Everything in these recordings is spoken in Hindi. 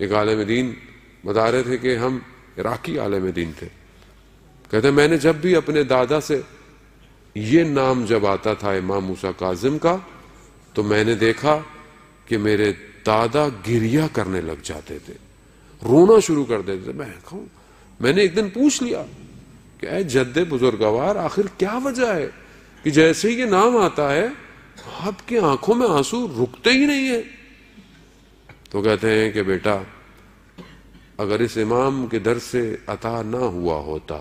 एक आलम दीन बता रहे थे कि हम इराकी आलम दीन थे कहते मैंने जब भी अपने दादा से ये नाम जब आता था इमाम मूसा काजिम का तो मैंने देखा कि मेरे दादा गिरिया करने लग जाते थे रोना शुरू कर देते थे मैं कहूं मैंने एक दिन पूछ लिया कि अः जद बुजुर्गवार आखिर क्या वजह है कि जैसे ही ये नाम आता है आपकी आंखों में आंसू रुकते ही नहीं है तो कहते हैं कि बेटा अगर इस इमाम के दर से अता ना हुआ होता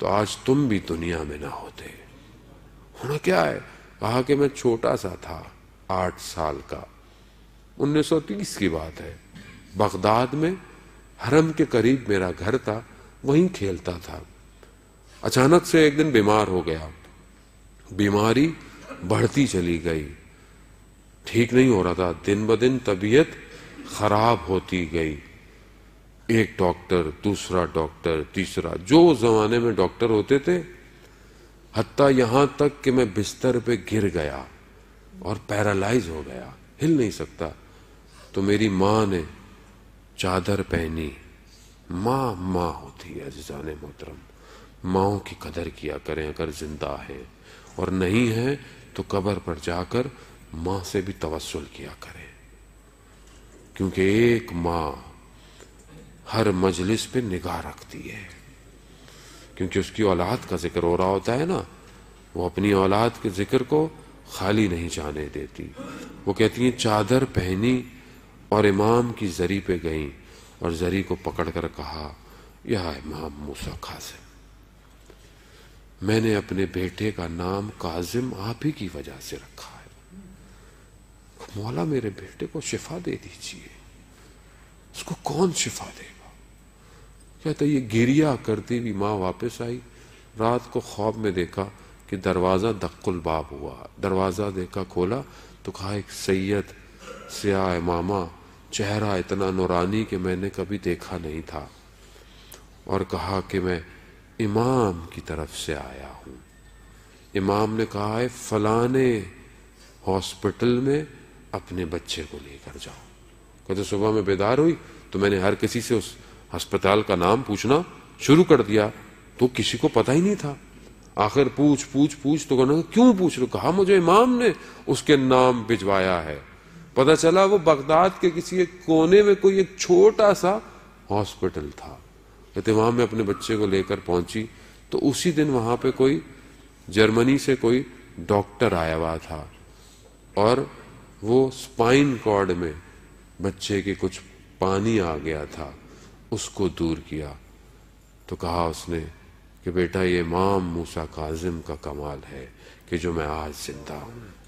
तो आज तुम भी दुनिया में ना होते होना क्या है कहा कि मैं छोटा सा था आठ साल का 1930 की बात है बगदाद में हरम के करीब मेरा घर था वहीं खेलता था अचानक से एक दिन बीमार हो गया बीमारी बढ़ती चली गई ठीक नहीं हो रहा था दिन ब दिन तबीयत खराब होती गई एक डॉक्टर दूसरा डॉक्टर तीसरा जो जमाने में डॉक्टर होते थे हती यहां तक कि मैं बिस्तर पे गिर गया और पैरालाइज हो गया हिल नहीं सकता तो मेरी माँ ने चादर पहनी माँ माँ होती है अजान मोहतरम माओ की कदर किया करें अगर जिंदा है और नहीं है तो कबर पर जाकर माँ से भी तवसल किया करें क्योंकि एक माँ हर मजलिस पे निगाह रखती है क्योंकि उसकी औलाद का जिक्र हो रहा होता है ना वो अपनी औलाद के जिक्र को खाली नहीं जाने देती वो कहती हैं चादर पहनी और इमाम की जरी पे गई और जरी को पकड़कर कहा यह इमाम मूसा कासिम मैंने अपने बेटे का नाम काजिम आप ही की वजह से रखा है मौला मेरे बेटे को शिफा दे दीजिए उसको कौन शिफा देगा कहते तो ये गिरिया करती हुई माँ वापस आई रात को ख्वाब में देखा कि दरवाज़ा दक्कुल बाब हुआ दरवाज़ा देखा खोला तो कहा एक सैयद सिया मामा चेहरा इतना नुरानी कि मैंने कभी देखा नहीं था और कहा कि मैं इमाम की तरफ से आया हूँ इमाम ने कहा है फलाने हॉस्पिटल में अपने बच्चे को लेकर जाओ कहते सुबह में बेदार हुई तो मैंने हर किसी से उस अस्पताल का नाम पूछना शुरू कर दिया तो किसी को पता ही नहीं था आखिर पूछ पूछ पूछ तो कहना क्यों पूछ रहे कहा मुझे इमाम ने उसके नाम भिजवाया है पता चला वो बगदाद के किसी एक कोने में कोई एक छोटा सा हॉस्पिटल था कहते वहां मैं अपने बच्चे को लेकर पहुंची तो उसी दिन वहां पे कोई जर्मनी से कोई डॉक्टर आया हुआ था और वो स्पाइन कॉर्ड में बच्चे के कुछ पानी आ गया था उसको दूर किया तो कहा उसने कि बेटा ये माम मूसा काजिम का कमाल है कि जो मैं आज जिंदा हूँ